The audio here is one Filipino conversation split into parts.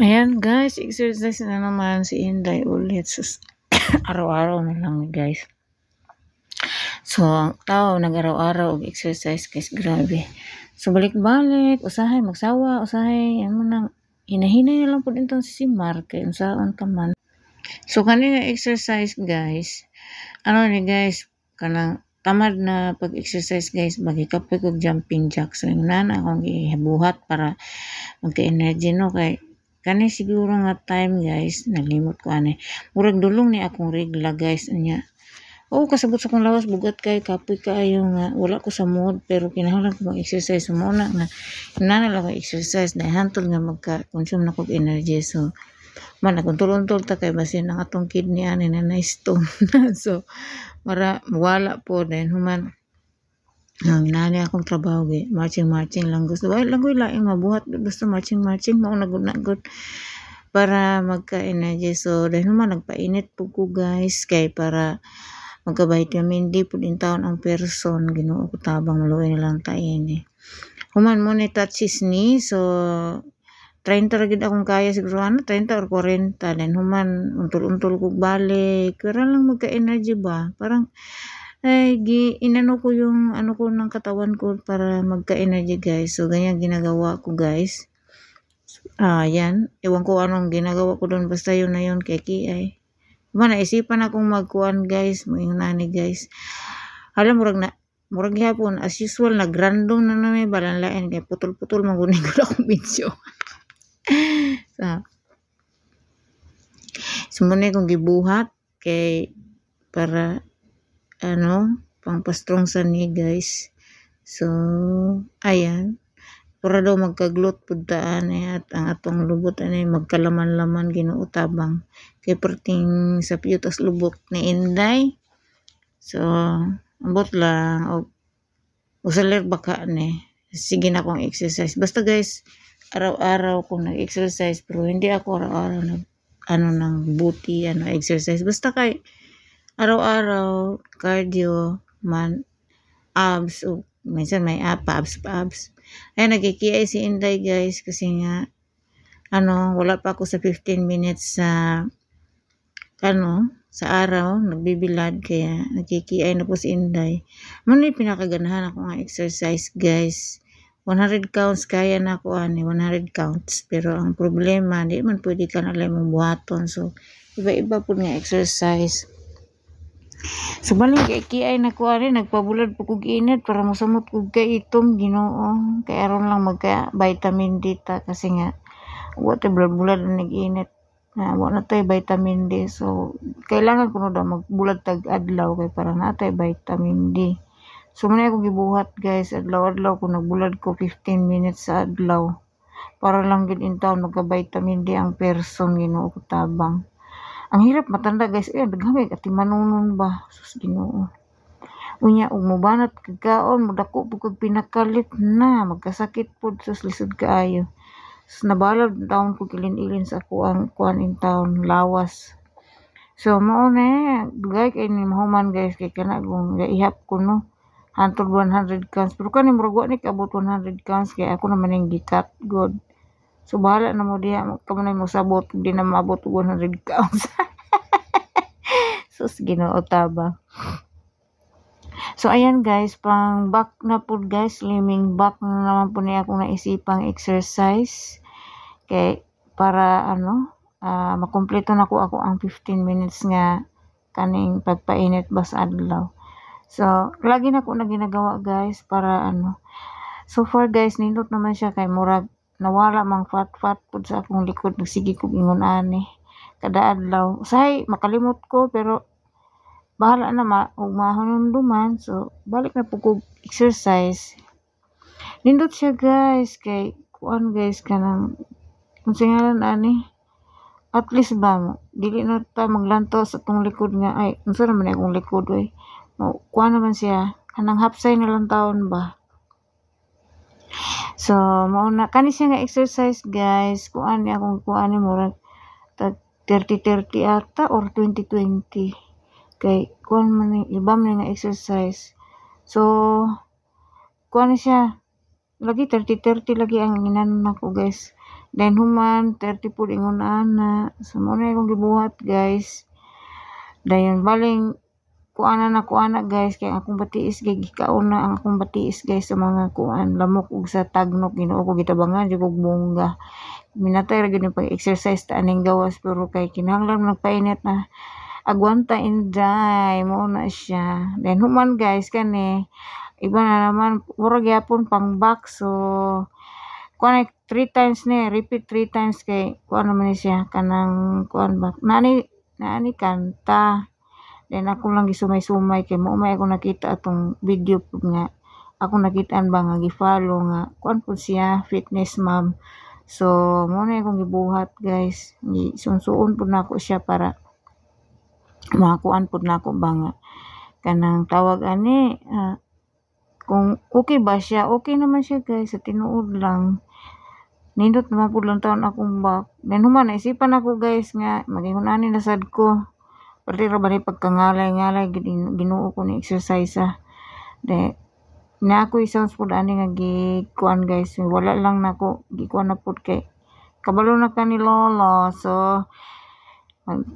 Ayan guys, exercise na naman si Inday ulit. Araw-araw na lang guys. So, ang tao nag-araw-araw og exercise guys, grabe. So, balik-balik, usahay magsawa, usahay, ano nang, hinahinay na lang po din itong si Mark, yung eh, saon taman. So, kanina exercise guys, ano ni guys, kanang tamad na pag-exercise guys, magikapit og jumping jacks. So, yung nana akong ibuhat para magka-energy no, kay Kani siguro nga time guys, nalimot ko ani. Murag dulong ni akong regla guys niya. Oh, kasabot sa kong lawas bugat kay kapoy kaayo nga wala ko sa mood pero kinahanglan ko mag exercise mo na nga inana lang ko exercise na hantol nga magka-consume na kog energy so man nakuntol-untol ta kay basin ang atong kidney ani na nice tone so mara wala po din human ang nani akong trabaho gi marching marching lang gusto ay lagoy laing mabuhat gusto marching marching mao nagud nagud para magka energy so dahil naman nagpainit po ko guys kay para magka vitamin D pud intawon ang person Ginoo ko tabang luoy na lang ta ini eh. human mo ni touches ni so 30 ra akong kaya siguro ano 30 or 40 then human untul-untul ko balik para lang magka energy ba parang ay gi, inano ko yung ano ko ng katawan ko para magka-energy guys. So ganyan ginagawa ko guys. Ah, uh, yan. Ewan ko anong ginagawa ko doon. Basta yun na yun, keki ay. Diba, naisipan akong magkuhan guys. Mayunani guys. Alam, murag na, murag hapon, as usual, nagrandom na namin balanlain. Kaya putol-putol, magunin ko na akong video. so, sumunay kong gibuhat kay para ano, pangpastrong sani guys. So, ayan. Para daw magkaglot pudtaan eh, at ang atong lubot ano, magkalaman-laman ginuutabang. Kay perting sa piyutas lubok ni Inday. So, ambot lang. O, usalir baka ni. Sige na kong exercise. Basta guys, araw-araw kong nag-exercise pero hindi ako araw-araw nag ano nang buti, ano exercise. Basta kay araw-araw, cardio, man, abs, oh, minsan may up, abs, abs. Ay, nagkikiay si Inday guys kasi nga, ano, wala pa ako sa 15 minutes sa, ano, sa araw, nagbibilad, kaya nagkikiay na po si Inday. Muna yung pinakaganahan ako nga exercise guys. 100 counts kaya na ako ani 100 counts pero ang problema hindi man pwede ka na lang buhaton so iba-iba po nga exercise So baling kay kiay nakuha rin, nagpabulad po kog init para masamot kog kay itom ginoo. Kay aron lang magka vitamin D ta kasi nga wa tay bulad-bulad na nag-init. Na ah, wa na vitamin D. So kailangan kuno daw magbulad tag adlaw kay para natay vitamin D. So man ako gibuhat guys, adlaw-adlaw ko nagbulad ko 15 minutes sa adlaw. Para lang gid in magka vitamin D ang person ginoo tabang. Ang hirap matanda guys. Eh, dagami at manunon ba? Sus Ginoo. Unya og mubanat kag kaon modako pud pinakalit na magkasakit pud sus lisod kaayo. Sus nabalad down ko kilin-ilin sa ako ang kuan in town lawas. So mo na dugay kay ni mahuman guys kay kana kung ihap ko no hantod 100 cans. pero kani murag wa ni kabot 100 cans. kay ako naman ning gikat god So, bahala na mo diya. Kamunay mo sabot. Hindi na mabot 100 counts. Sus, ginootaba. So, ayan guys. Pang back na po guys. Liming back na naman po niya akong naisipang exercise. Okay. Para ano, uh, makumpleto na ko ako ang 15 minutes nga kaning pagpainit bas adlaw. So, lagi na ko na ginagawa guys para ano. So far guys, nindot naman siya kay murag nawala mang fat-fat pud sa akong likod nagsige kog ingon ani kada adlaw say makalimot ko pero bahala na ma og mahunduman so balik na pug exercise nindot siya guys kay kuan guys kanang kung ngalan ani at least ba mo dili na ta maglanto sa tong likod nga ay unsa na naman akong likod oy mo kuan naman siya kanang hapsay na lang taon ba So, mao na kani siya nga exercise guys. Kuan ni kung kuan ni murag 30-30 ata or 20-20. Kay kuan man ibam na nga exercise. So, kuan siya lagi 30-30 lagi ang inanan nako guys. Then human 30 pud ingon ana. So, mao na gibuhat guys. Dayon baling kuana na kuana guys kay akong batiis kay gikauna ang akong batiis guys sa mga kuan lamok ug sa tagnok Ginoo ko gitabangan jud og bunga minatay ra gyud pag exercise ta aning gawas pero kay kinahanglan man painit na agwanta die mo na siya then human guys kani iba na naman puro gyapon pang back so connect three times ni repeat three times kay kuan naman siya kanang kuan back nani nani kanta Then ako lang gisumay-sumay kay mo may ako nakita atong video nga ako nakitaan ba nga gifollow nga kuan pud siya fitness ma'am. So mo na akong gibuhat guys. Gisunsuon pud nako siya para makakuan pud nako ba nga kanang tawag ani uh, kung okay ba siya. Okay naman siya guys sa tinuod lang. Nindot naman po lang taon akong back. Then human, naisipan ako guys nga, maging unani na sad ko. Pero ba rin pagkangalay-ngalay, ginuo ko ni exercise ah. De, na ako isang spod ani nga gikuan guys. Wala lang na ako, gikuan na po kay. Kabalo na ka ni Lolo. So,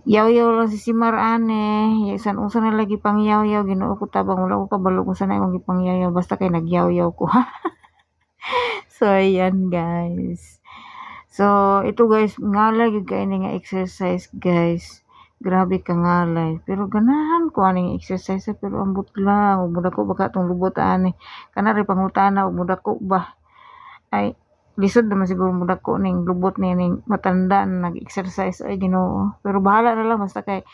yaw-yaw lang si Simar ane. Isan usa na lagi pang yaw-yaw. Ginuo ko tabang. Wala ko kabalo kung sana akong gipang yaw-yaw. Basta kay nagyaw-yaw ko ha. so, ayan guys. So, ito guys, nga lagi kayo nga exercise guys grabe ka nga life pero ganahan ko aning exercise pero ambot lang ug muda ko baka tong lubot ani kana ri pangutana ug muda ko ba ay lisod naman siguro muda ko ning lubot ni ning matanda nag-exercise ay Ginoo pero bahala na lang basta kay